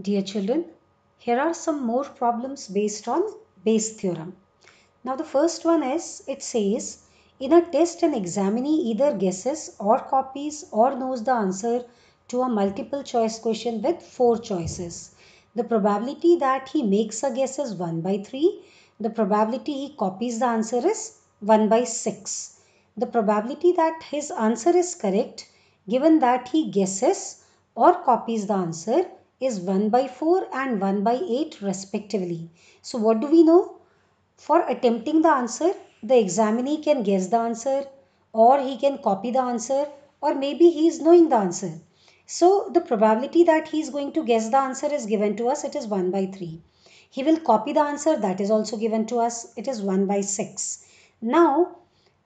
Dear children, here are some more problems based on Bayes' theorem. Now the first one is, it says, in a test an examinee either guesses or copies or knows the answer to a multiple choice question with four choices. The probability that he makes a guess is 1 by 3. The probability he copies the answer is 1 by 6. The probability that his answer is correct given that he guesses or copies the answer is 1 by 4 and 1 by 8 respectively. So what do we know? For attempting the answer, the examinee can guess the answer or he can copy the answer or maybe he is knowing the answer. So the probability that he is going to guess the answer is given to us. It is 1 by 3. He will copy the answer. That is also given to us. It is 1 by 6. Now,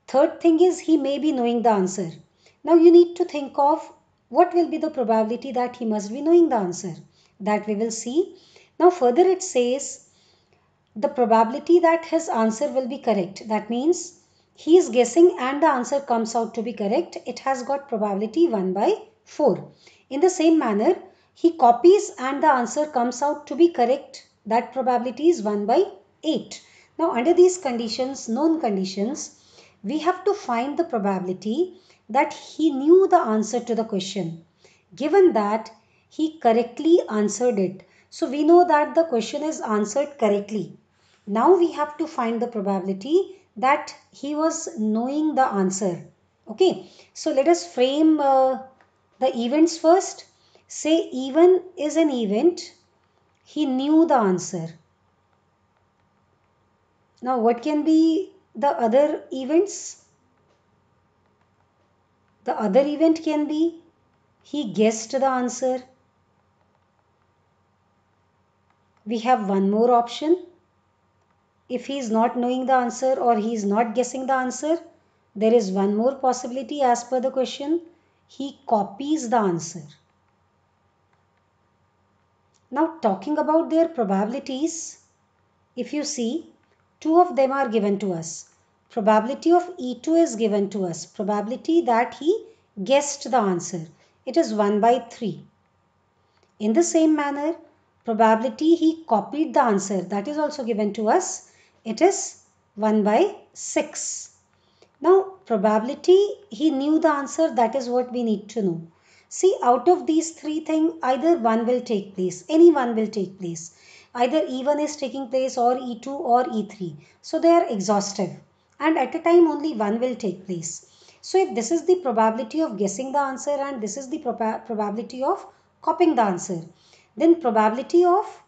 third thing is he may be knowing the answer. Now you need to think of what will be the probability that he must be knowing the answer that we will see. Now further it says the probability that his answer will be correct. That means he is guessing and the answer comes out to be correct. It has got probability 1 by 4. In the same manner, he copies and the answer comes out to be correct. That probability is 1 by 8. Now under these conditions, known conditions, we have to find the probability that he knew the answer to the question. Given that he correctly answered it. So we know that the question is answered correctly. Now we have to find the probability that he was knowing the answer. Okay, so let us frame uh, the events first. Say even is an event. He knew the answer. Now what can be the other events? The other event can be he guessed the answer we have one more option. If he is not knowing the answer or he is not guessing the answer, there is one more possibility as per the question. He copies the answer. Now talking about their probabilities, if you see, two of them are given to us. Probability of E2 is given to us. Probability that he guessed the answer. It is 1 by 3. In the same manner, probability he copied the answer. That is also given to us. It is 1 by 6. Now, probability he knew the answer. That is what we need to know. See, out of these three things, either one will take place. Any one will take place. Either E1 is taking place or E2 or E3. So, they are exhaustive. And at a time, only one will take place. So, if this is the probability of guessing the answer and this is the prob probability of copying the answer then probability of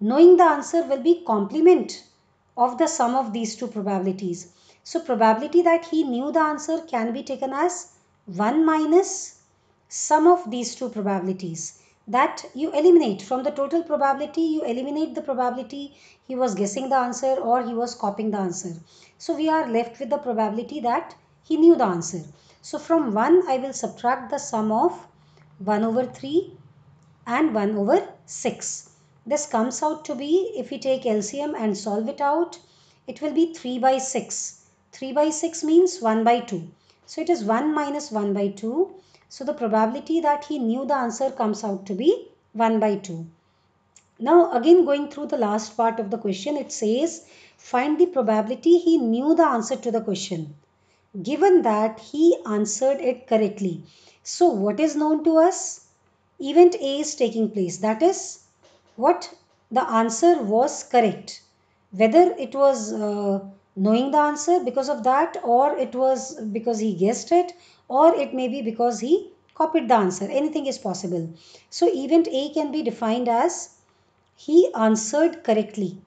knowing the answer will be complement of the sum of these two probabilities. So probability that he knew the answer can be taken as 1 minus sum of these two probabilities that you eliminate from the total probability you eliminate the probability he was guessing the answer or he was copying the answer so we are left with the probability that he knew the answer so from 1 i will subtract the sum of 1 over 3 and 1 over 6. This comes out to be, if we take LCM and solve it out, it will be 3 by 6. 3 by 6 means 1 by 2. So it is 1 minus 1 by 2. So the probability that he knew the answer comes out to be 1 by 2. Now again going through the last part of the question, it says find the probability he knew the answer to the question. Given that he answered it correctly. So what is known to us? event A is taking place. That is what the answer was correct. Whether it was uh, knowing the answer because of that or it was because he guessed it or it may be because he copied the answer. Anything is possible. So event A can be defined as he answered correctly.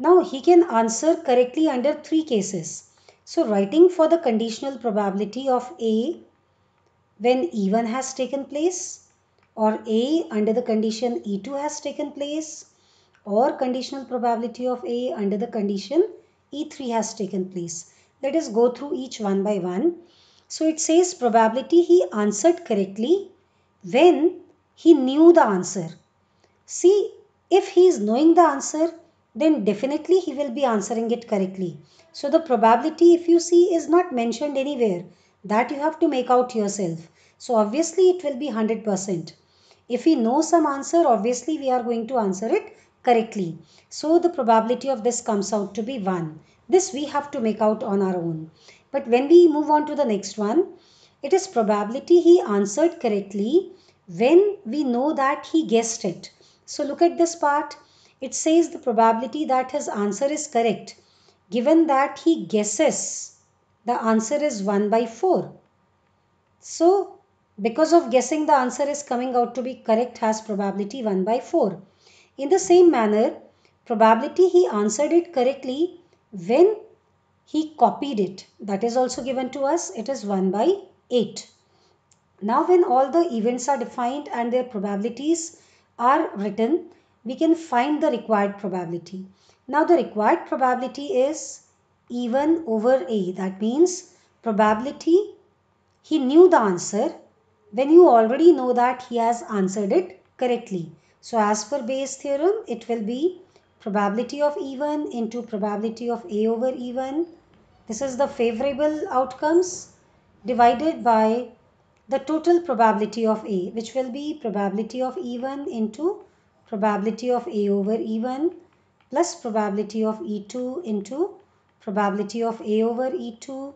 Now he can answer correctly under three cases. So writing for the conditional probability of A when E1 has taken place or A under the condition E2 has taken place or conditional probability of A under the condition E3 has taken place. Let us go through each one by one. So it says probability he answered correctly when he knew the answer. See, if he is knowing the answer, then definitely he will be answering it correctly. So the probability if you see is not mentioned anywhere that you have to make out yourself. So obviously it will be 100%. If we know some answer, obviously we are going to answer it correctly. So the probability of this comes out to be 1. This we have to make out on our own. But when we move on to the next one, it is probability he answered correctly when we know that he guessed it. So look at this part. It says the probability that his answer is correct given that he guesses the answer is 1 by 4. So, because of guessing the answer is coming out to be correct has probability 1 by 4. In the same manner, probability he answered it correctly when he copied it. That is also given to us. It is 1 by 8. Now when all the events are defined and their probabilities are written, we can find the required probability. Now the required probability is even over A. That means probability he knew the answer when you already know that he has answered it correctly. So as per Bayes theorem, it will be probability of E1 into probability of A over E1. This is the favorable outcomes divided by the total probability of A, which will be probability of E1 into probability of A over E1 plus probability of E2 into probability of A over E2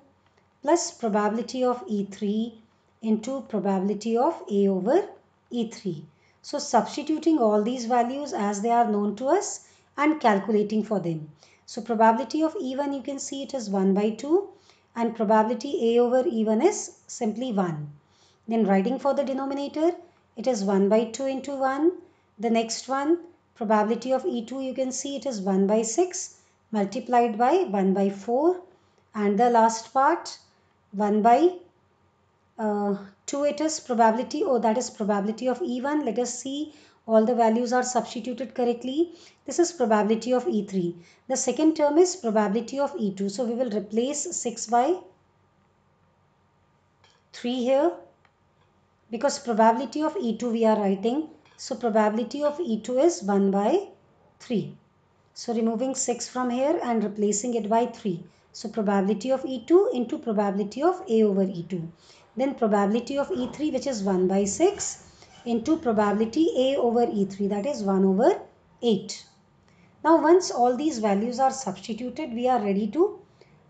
plus probability of E3 into probability of A over E3. So substituting all these values as they are known to us and calculating for them. So probability of E1 you can see it is 1 by 2 and probability A over E1 is simply 1. Then writing for the denominator it is 1 by 2 into 1. The next one probability of E2 you can see it is 1 by 6 multiplied by 1 by 4 and the last part 1 by uh, 2 it is probability or oh, that is probability of E1 let us see all the values are substituted correctly this is probability of E3 the second term is probability of E2 so we will replace 6 by 3 here because probability of E2 we are writing so probability of E2 is 1 by 3 so removing 6 from here and replacing it by 3. So probability of E2 into probability of A over E2. Then probability of E3 which is 1 by 6 into probability A over E3 that is 1 over 8. Now once all these values are substituted we are ready to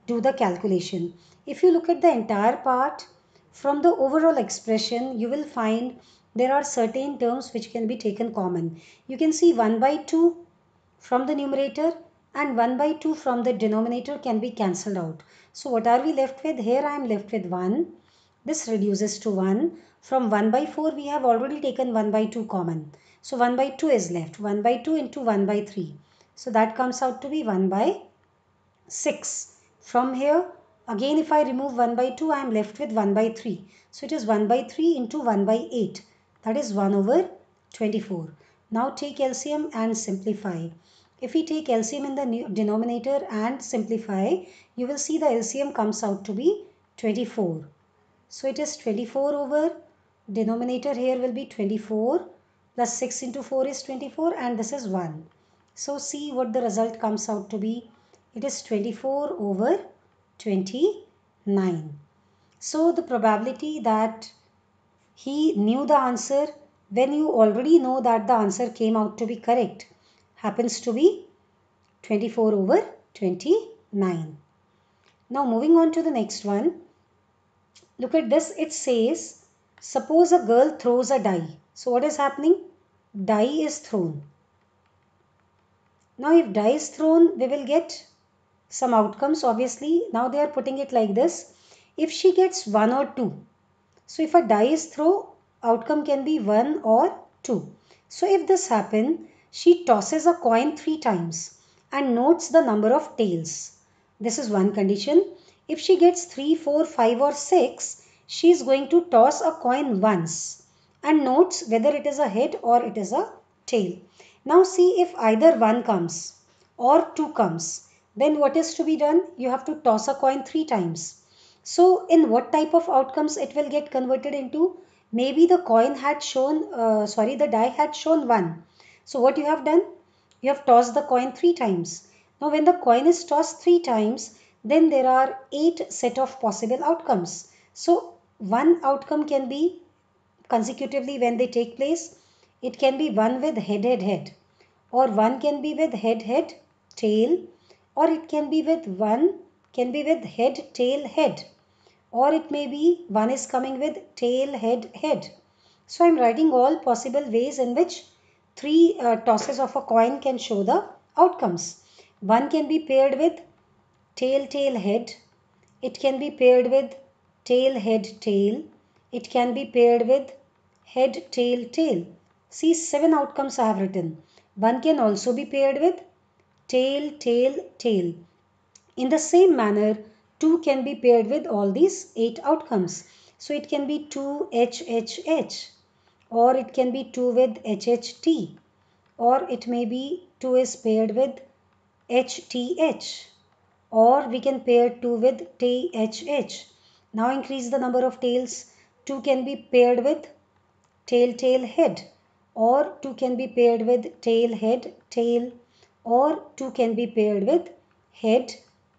do the calculation. If you look at the entire part from the overall expression you will find there are certain terms which can be taken common. You can see 1 by 2 from the numerator and 1 by 2 from the denominator can be cancelled out. So what are we left with? Here I am left with 1. This reduces to 1. From 1 by 4 we have already taken 1 by 2 common. So 1 by 2 is left. 1 by 2 into 1 by 3. So that comes out to be 1 by 6. From here again if I remove 1 by 2 I am left with 1 by 3. So it is 1 by 3 into 1 by 8. That is 1 over 24. Now take LCM and simplify. If we take LCM in the denominator and simplify, you will see the LCM comes out to be 24. So it is 24 over denominator here will be 24 plus 6 into 4 is 24 and this is 1. So see what the result comes out to be. It is 24 over 29. So the probability that he knew the answer when you already know that the answer came out to be correct happens to be 24 over 29. Now moving on to the next one. Look at this. It says suppose a girl throws a die. So what is happening? Die is thrown. Now if die is thrown we will get some outcomes obviously. Now they are putting it like this. If she gets 1 or 2. So if a die is thrown outcome can be 1 or 2. So if this happen she tosses a coin three times and notes the number of tails. This is one condition. If she gets 3, 4, 5 or 6, she is going to toss a coin once and notes whether it is a head or it is a tail. Now see if either 1 comes or 2 comes. Then what is to be done? You have to toss a coin 3 times. So in what type of outcomes it will get converted into? Maybe the coin had shown, uh, sorry, the die had shown 1 so what you have done? You have tossed the coin three times. Now when the coin is tossed three times, then there are eight set of possible outcomes. So one outcome can be consecutively when they take place. It can be one with head, head, head. Or one can be with head, head, tail. Or it can be with one, can be with head, tail, head. Or it may be one is coming with tail, head, head. So I am writing all possible ways in which three uh, tosses of a coin can show the outcomes. One can be paired with tail tail head. It can be paired with tail head tail. It can be paired with head tail tail. See seven outcomes I have written. One can also be paired with tail tail tail. In the same manner, 2 can be paired with all these 8 outcomes. So it can be 2 H, H, H or it can be 2 with HHT or it may be 2 is paired with HTH or we can pair 2 with THH. Now increase the number of tails. 2 can be paired with tail tail head or 2 can be paired with tail head tail or 2 can be paired with head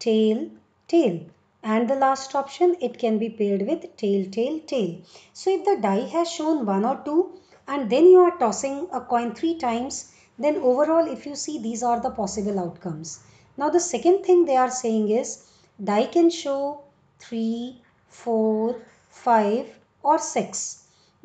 tail tail and the last option it can be paired with tail tail tail so if the die has shown one or two and then you are tossing a coin three times then overall if you see these are the possible outcomes now the second thing they are saying is die can show three four five or six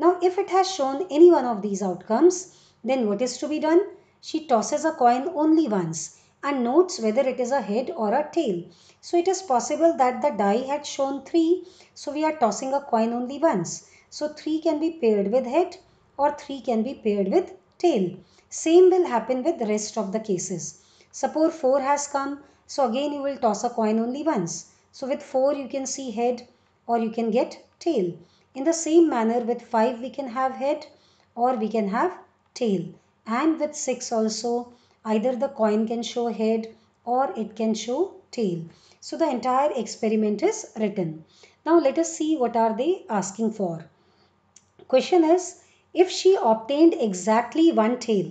now if it has shown any one of these outcomes then what is to be done she tosses a coin only once and notes whether it is a head or a tail. So it is possible that the die had shown 3. So we are tossing a coin only once. So 3 can be paired with head or 3 can be paired with tail. Same will happen with the rest of the cases. Suppose 4 has come. So again you will toss a coin only once. So with 4 you can see head or you can get tail. In the same manner with 5 we can have head or we can have tail. And with 6 also Either the coin can show head or it can show tail. So the entire experiment is written. Now let us see what are they asking for. Question is, if she obtained exactly one tail,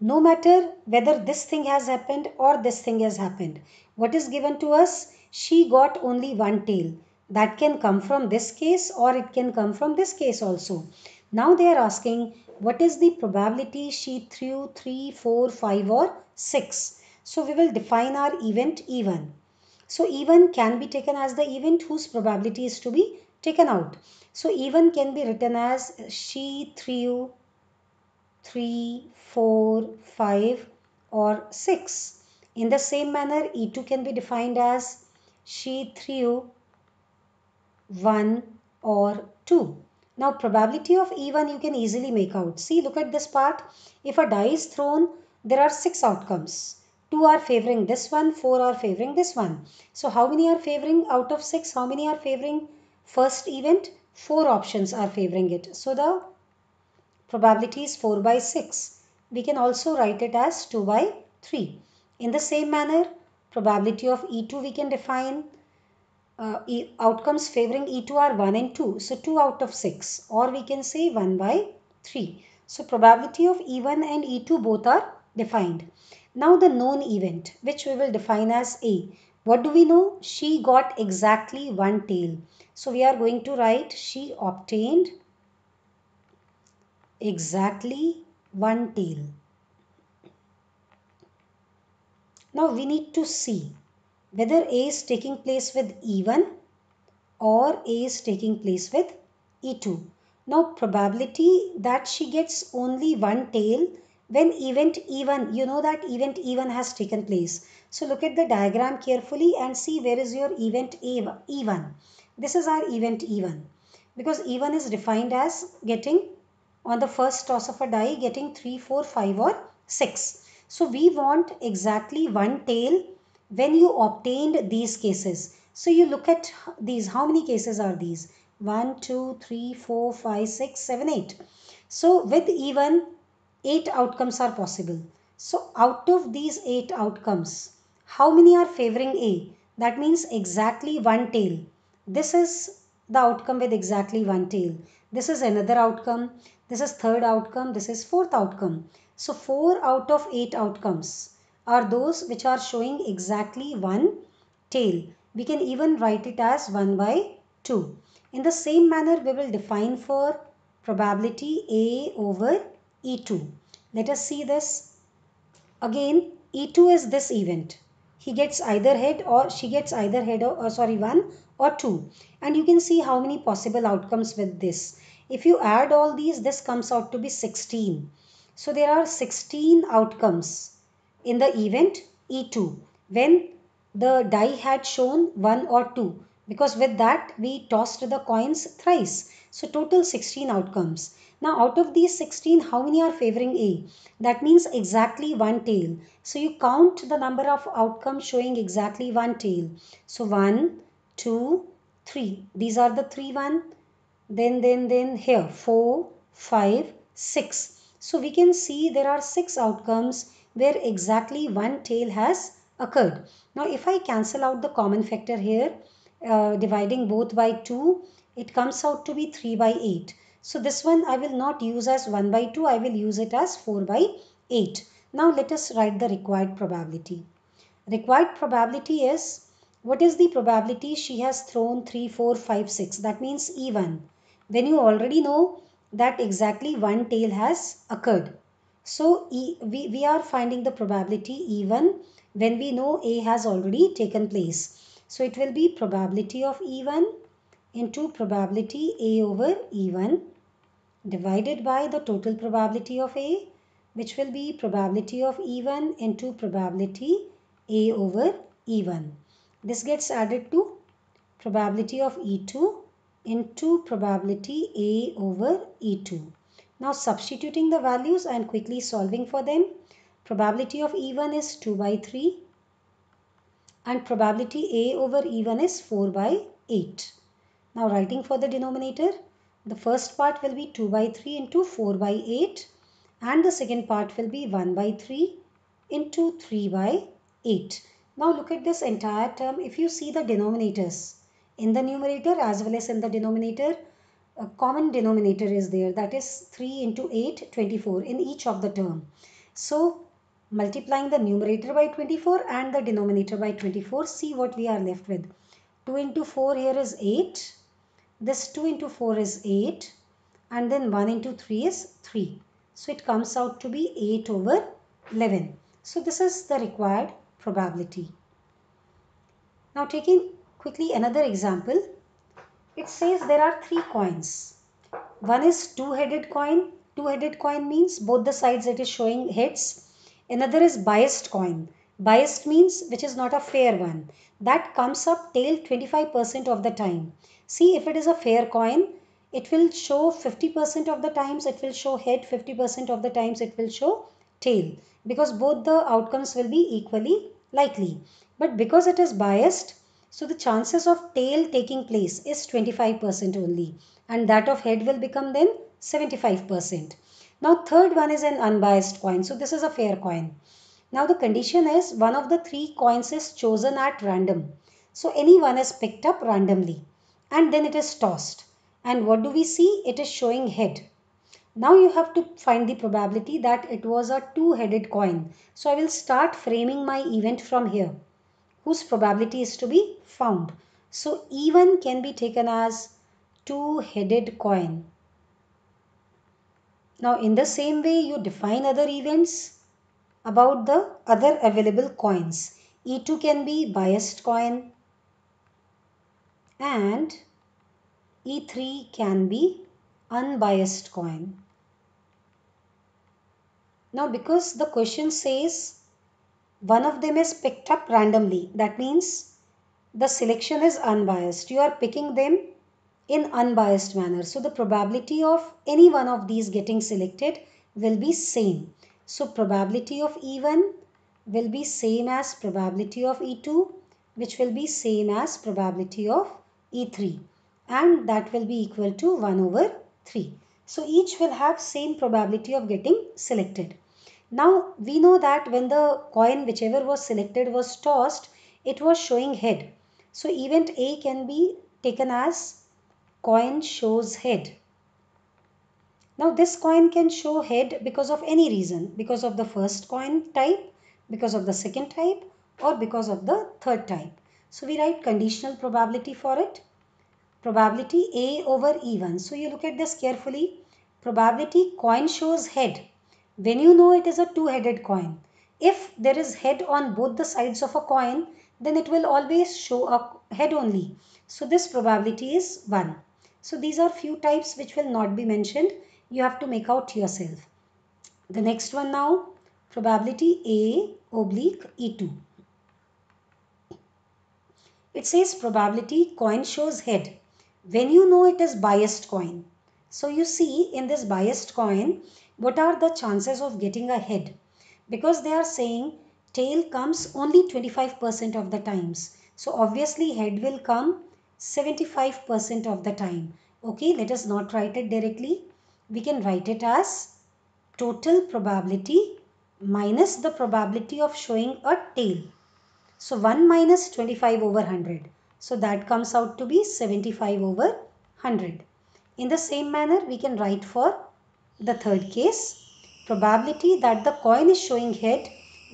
no matter whether this thing has happened or this thing has happened, what is given to us? She got only one tail. That can come from this case or it can come from this case also. Now they are asking what is the probability she threw 3, 4, 5 or 6. So we will define our event E1. So E1 can be taken as the event whose probability is to be taken out. So E1 can be written as she threw 3, 4, 5 or 6. In the same manner E2 can be defined as she threw 1 or 2. Now probability of E1 you can easily make out. See look at this part. If a die is thrown there are 6 outcomes. 2 are favoring this one, 4 are favoring this one. So how many are favoring out of 6? How many are favoring first event? 4 options are favoring it. So the probability is 4 by 6. We can also write it as 2 by 3. In the same manner, probability of E2 we can define uh, outcomes favoring E2 are 1 and 2. So 2 out of 6 or we can say 1 by 3. So probability of E1 and E2 both are defined. Now the known event which we will define as A. What do we know? She got exactly one tail. So we are going to write she obtained exactly one tail. Now we need to see whether A is taking place with E1 or A is taking place with E2. Now probability that she gets only one tail when event E1, you know that event E1 has taken place. So look at the diagram carefully and see where is your event E1. This is our event E1 because E1 is defined as getting on the first toss of a die getting 3, 4, 5 or 6. So we want exactly one tail when you obtained these cases. So you look at these, how many cases are these? 1, 2, 3, 4, 5, 6, 7, 8. So with even 8 outcomes are possible. So out of these 8 outcomes, how many are favoring A? That means exactly one tail. This is the outcome with exactly one tail. This is another outcome. This is third outcome. This is fourth outcome. So 4 out of 8 outcomes are those which are showing exactly one tail. We can even write it as 1 by 2. In the same manner, we will define for probability A over E2. Let us see this. Again, E2 is this event. He gets either head or she gets either head or, or sorry 1 or 2. And you can see how many possible outcomes with this. If you add all these, this comes out to be 16. So there are 16 outcomes in the event E2 when the die had shown 1 or 2 because with that we tossed the coins thrice. So total 16 outcomes. Now out of these 16 how many are favoring A? That means exactly one tail. So you count the number of outcomes showing exactly one tail. So 1, 2, 3. These are the 3 1. Then then then here 4, 5, 6. So we can see there are 6 outcomes where exactly one tail has occurred. Now if I cancel out the common factor here, uh, dividing both by 2, it comes out to be 3 by 8. So this one I will not use as 1 by 2, I will use it as 4 by 8. Now let us write the required probability. Required probability is, what is the probability she has thrown 3, 4, 5, 6. That means E1. you already know that exactly one tail has occurred. So e, we, we are finding the probability even when we know A has already taken place. So it will be probability of E1 into probability A over E1 divided by the total probability of A which will be probability of E1 into probability A over E1. This gets added to probability of E2 into probability A over E2. Now substituting the values and quickly solving for them. Probability of E1 is 2 by 3 and probability A over E1 is 4 by 8. Now writing for the denominator, the first part will be 2 by 3 into 4 by 8 and the second part will be 1 by 3 into 3 by 8. Now look at this entire term. If you see the denominators in the numerator as well as in the denominator, a common denominator is there that is 3 into 8 24 in each of the term so multiplying the numerator by 24 and the denominator by 24 see what we are left with 2 into 4 here is 8 this 2 into 4 is 8 and then 1 into 3 is 3 so it comes out to be 8 over 11 so this is the required probability now taking quickly another example it says there are three coins. One is two-headed coin. Two-headed coin means both the sides it is showing heads. Another is biased coin. Biased means which is not a fair one. That comes up tail 25% of the time. See if it is a fair coin, it will show 50% of the times it will show head, 50% of the times it will show tail because both the outcomes will be equally likely. But because it is biased, so the chances of tail taking place is 25% only and that of head will become then 75%. Now third one is an unbiased coin. So this is a fair coin. Now the condition is one of the three coins is chosen at random. So any one is picked up randomly and then it is tossed. And what do we see? It is showing head. Now you have to find the probability that it was a two-headed coin. So I will start framing my event from here whose probability is to be found. So even can be taken as two-headed coin. Now in the same way you define other events about the other available coins. E2 can be biased coin and E3 can be unbiased coin. Now because the question says one of them is picked up randomly. That means the selection is unbiased. You are picking them in unbiased manner. So the probability of any one of these getting selected will be same. So probability of E1 will be same as probability of E2 which will be same as probability of E3 and that will be equal to 1 over 3. So each will have same probability of getting selected. Now we know that when the coin whichever was selected was tossed, it was showing head. So event A can be taken as coin shows head. Now this coin can show head because of any reason, because of the first coin type, because of the second type or because of the third type. So we write conditional probability for it. Probability A over E1. So you look at this carefully. Probability coin shows head when you know it is a two-headed coin. If there is head on both the sides of a coin, then it will always show a head only. So this probability is 1. So these are few types which will not be mentioned. You have to make out yourself. The next one now, probability A oblique E2. It says probability coin shows head. When you know it is biased coin. So you see in this biased coin, what are the chances of getting ahead because they are saying tail comes only 25% of the times so obviously head will come 75% of the time okay let us not write it directly we can write it as total probability minus the probability of showing a tail so 1 minus 25 over 100 so that comes out to be 75 over 100 in the same manner we can write for the third case, probability that the coin is showing head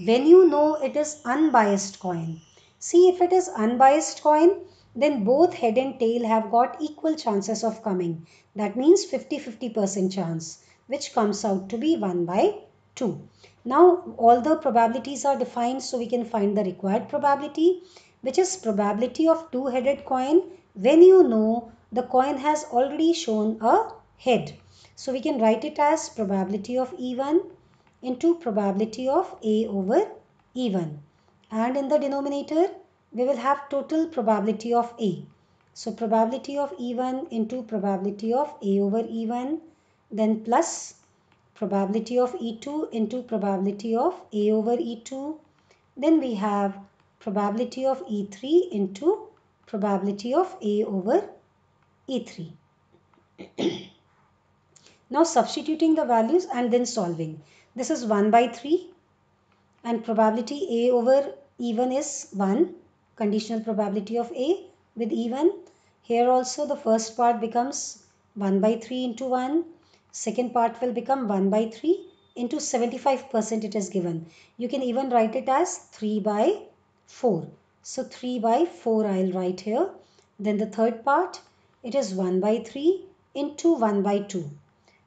when you know it is unbiased coin. See if it is unbiased coin, then both head and tail have got equal chances of coming. That means 50-50% chance, which comes out to be 1 by 2. Now, all the probabilities are defined, so we can find the required probability, which is probability of two-headed coin when you know the coin has already shown a head. So we can write it as probability of E1 into probability of A over E1. And in the denominator, we will have total probability of A. So probability of E1 into probability of A over E1 then plus probability of E2 into probability of A over E2. Then we have probability of E3 into probability of A over E3. Now substituting the values and then solving. This is 1 by 3 and probability A over E1 is 1. Conditional probability of A with E1. Here also the first part becomes 1 by 3 into 1. Second part will become 1 by 3 into 75% it is given. You can even write it as 3 by 4. So 3 by 4 I'll write here. Then the third part, it is 1 by 3 into 1 by 2.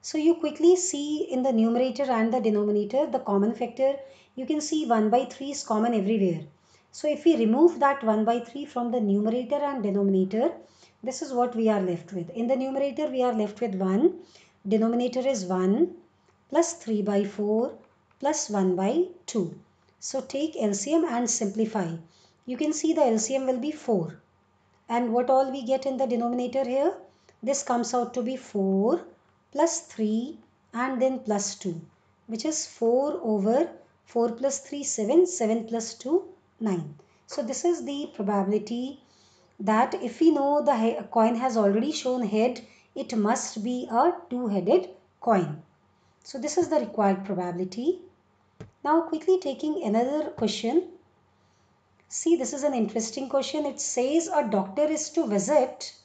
So you quickly see in the numerator and the denominator the common factor. You can see 1 by 3 is common everywhere. So if we remove that 1 by 3 from the numerator and denominator, this is what we are left with. In the numerator, we are left with 1. Denominator is 1 plus 3 by 4 plus 1 by 2. So take LCM and simplify. You can see the LCM will be 4. And what all we get in the denominator here? This comes out to be 4 plus 3 and then plus 2 which is 4 over 4 plus 3 7 7 plus 2 9. So this is the probability that if we know the coin has already shown head it must be a two-headed coin. So this is the required probability. Now quickly taking another question. See this is an interesting question. It says a doctor is to visit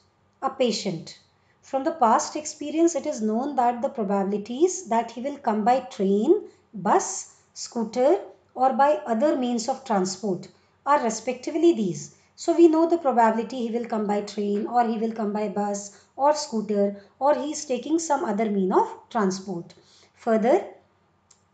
a patient from the past experience, it is known that the probabilities that he will come by train, bus, scooter or by other means of transport are respectively these. So we know the probability he will come by train or he will come by bus or scooter or he is taking some other mean of transport. Further,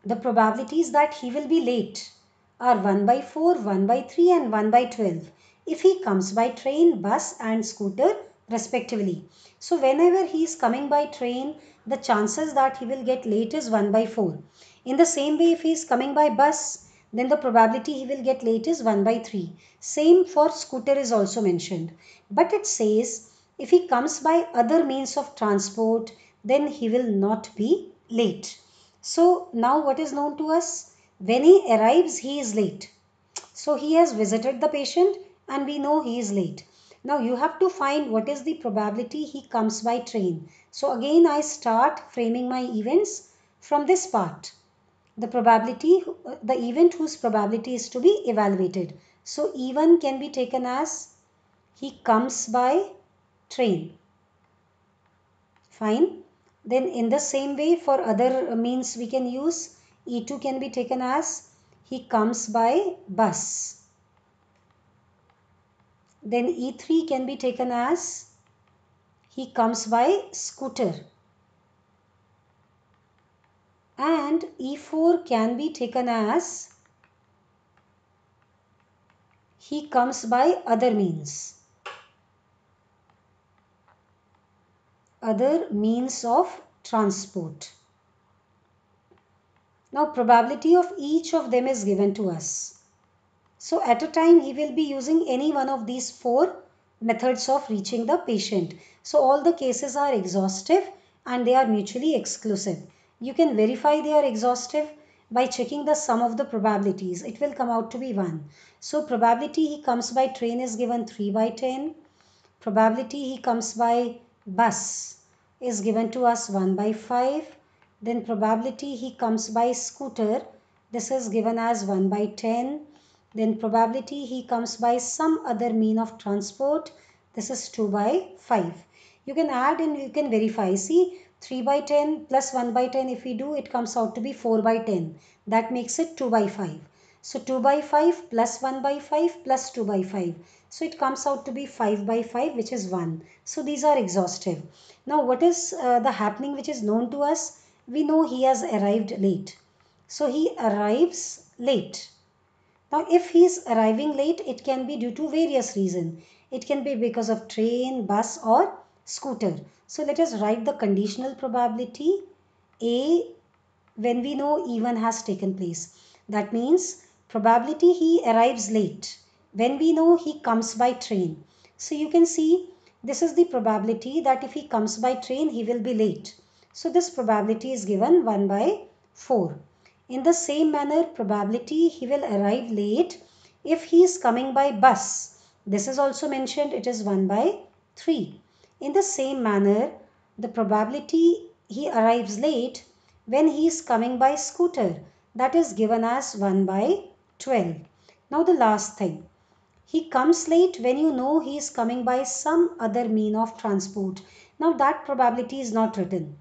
the probabilities that he will be late are 1 by 4, 1 by 3 and 1 by 12. If he comes by train, bus and scooter, respectively. So whenever he is coming by train, the chances that he will get late is 1 by 4. In the same way, if he is coming by bus, then the probability he will get late is 1 by 3. Same for scooter is also mentioned. But it says if he comes by other means of transport, then he will not be late. So now what is known to us? When he arrives, he is late. So he has visited the patient and we know he is late. Now you have to find what is the probability he comes by train. So again I start framing my events from this part. The probability, the event whose probability is to be evaluated. So E1 can be taken as he comes by train. Fine. Then in the same way for other means we can use E2 can be taken as he comes by bus then E3 can be taken as he comes by scooter. And E4 can be taken as he comes by other means. Other means of transport. Now probability of each of them is given to us. So at a time he will be using any one of these four methods of reaching the patient. So all the cases are exhaustive and they are mutually exclusive. You can verify they are exhaustive by checking the sum of the probabilities. It will come out to be 1. So probability he comes by train is given 3 by 10. Probability he comes by bus is given to us 1 by 5. Then probability he comes by scooter. This is given as 1 by 10 then probability he comes by some other mean of transport. This is 2 by 5. You can add and you can verify. See 3 by 10 plus 1 by 10 if we do it comes out to be 4 by 10. That makes it 2 by 5. So 2 by 5 plus 1 by 5 plus 2 by 5. So it comes out to be 5 by 5 which is 1. So these are exhaustive. Now what is uh, the happening which is known to us? We know he has arrived late. So he arrives late. Now, if he is arriving late, it can be due to various reason. It can be because of train, bus or scooter. So let us write the conditional probability A when we know even has taken place. That means probability he arrives late when we know he comes by train. So you can see this is the probability that if he comes by train he will be late. So this probability is given 1 by 4. In the same manner, probability he will arrive late if he is coming by bus. This is also mentioned, it is 1 by 3. In the same manner, the probability he arrives late when he is coming by scooter. That is given as 1 by 12. Now the last thing. He comes late when you know he is coming by some other mean of transport. Now that probability is not written.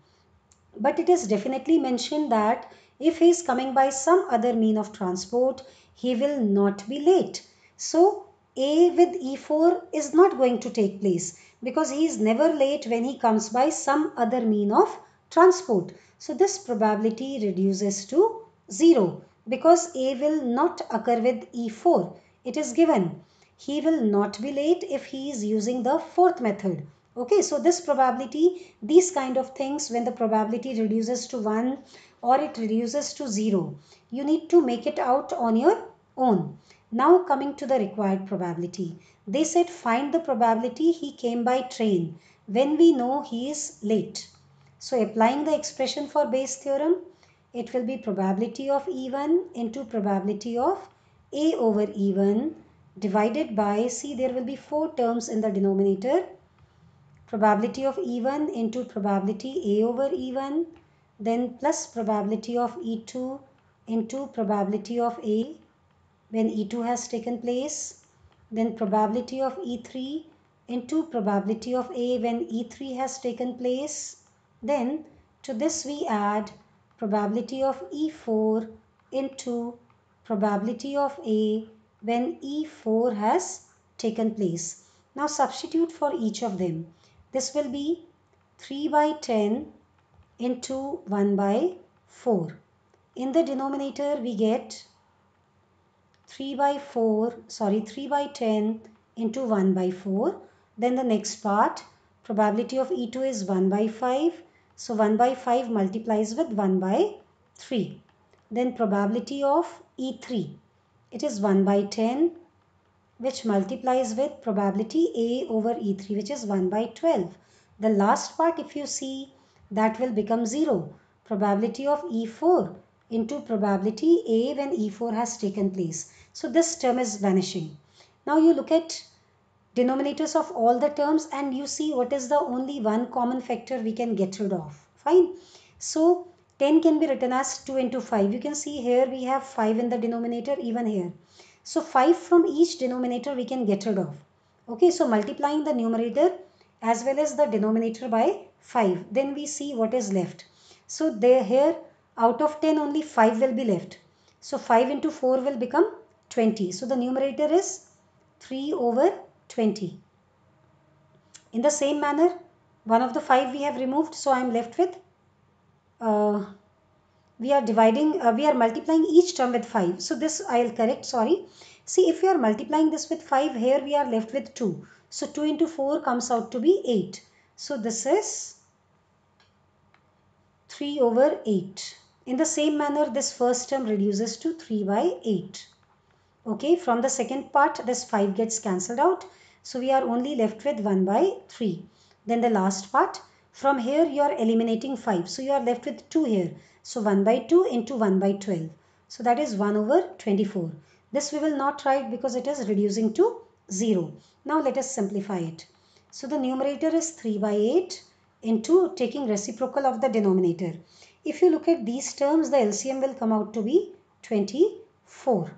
But it is definitely mentioned that if he is coming by some other mean of transport, he will not be late. So A with E4 is not going to take place because he is never late when he comes by some other mean of transport. So this probability reduces to 0 because A will not occur with E4. It is given. He will not be late if he is using the fourth method. Okay, so this probability, these kind of things when the probability reduces to 1, or it reduces to 0. You need to make it out on your own. Now coming to the required probability. They said find the probability he came by train when we know he is late. So applying the expression for Bayes theorem, it will be probability of E1 into probability of A over E1 divided by, see there will be four terms in the denominator, probability of E1 into probability A over E1 then plus probability of E2 into probability of A when E2 has taken place, then probability of E3 into probability of A when E3 has taken place. Then to this we add probability of E4 into probability of A when E4 has taken place. Now substitute for each of them. This will be 3 by 10 into 1 by 4. In the denominator we get 3 by 4, sorry 3 by 10 into 1 by 4. Then the next part probability of E2 is 1 by 5. So 1 by 5 multiplies with 1 by 3. Then probability of E3 it is 1 by 10 which multiplies with probability A over E3 which is 1 by 12. The last part if you see that will become 0. Probability of E4 into probability A when E4 has taken place. So this term is vanishing. Now you look at denominators of all the terms and you see what is the only one common factor we can get rid of. Fine. So 10 can be written as 2 into 5. You can see here we have 5 in the denominator even here. So 5 from each denominator we can get rid of. Okay, so multiplying the numerator as well as the denominator by 5 then we see what is left so there here out of 10 only 5 will be left so 5 into 4 will become 20 so the numerator is 3 over 20 in the same manner one of the 5 we have removed so I am left with uh, we are dividing uh, we are multiplying each term with 5 so this I will correct sorry see if we are multiplying this with 5 here we are left with 2 so 2 into 4 comes out to be 8 so this is 3 over 8. In the same manner, this first term reduces to 3 by 8. Okay, from the second part, this 5 gets cancelled out. So we are only left with 1 by 3. Then the last part, from here you are eliminating 5. So you are left with 2 here. So 1 by 2 into 1 by 12. So that is 1 over 24. This we will not write because it is reducing to 0. Now let us simplify it. So the numerator is 3 by 8 into taking reciprocal of the denominator. If you look at these terms, the LCM will come out to be 24.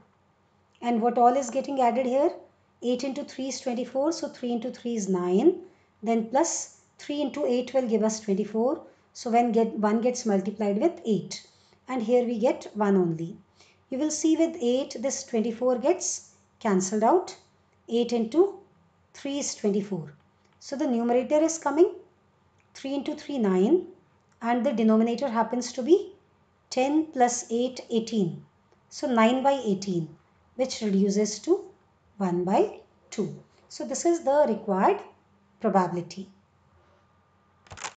And what all is getting added here? 8 into 3 is 24, so 3 into 3 is 9. Then plus 3 into 8 will give us 24. So when get 1 gets multiplied with 8. And here we get 1 only. You will see with 8, this 24 gets cancelled out. 8 into 3 is 24. So the numerator is coming 3 into 3, 9 and the denominator happens to be 10 plus 8, 18. So 9 by 18 which reduces to 1 by 2. So this is the required probability.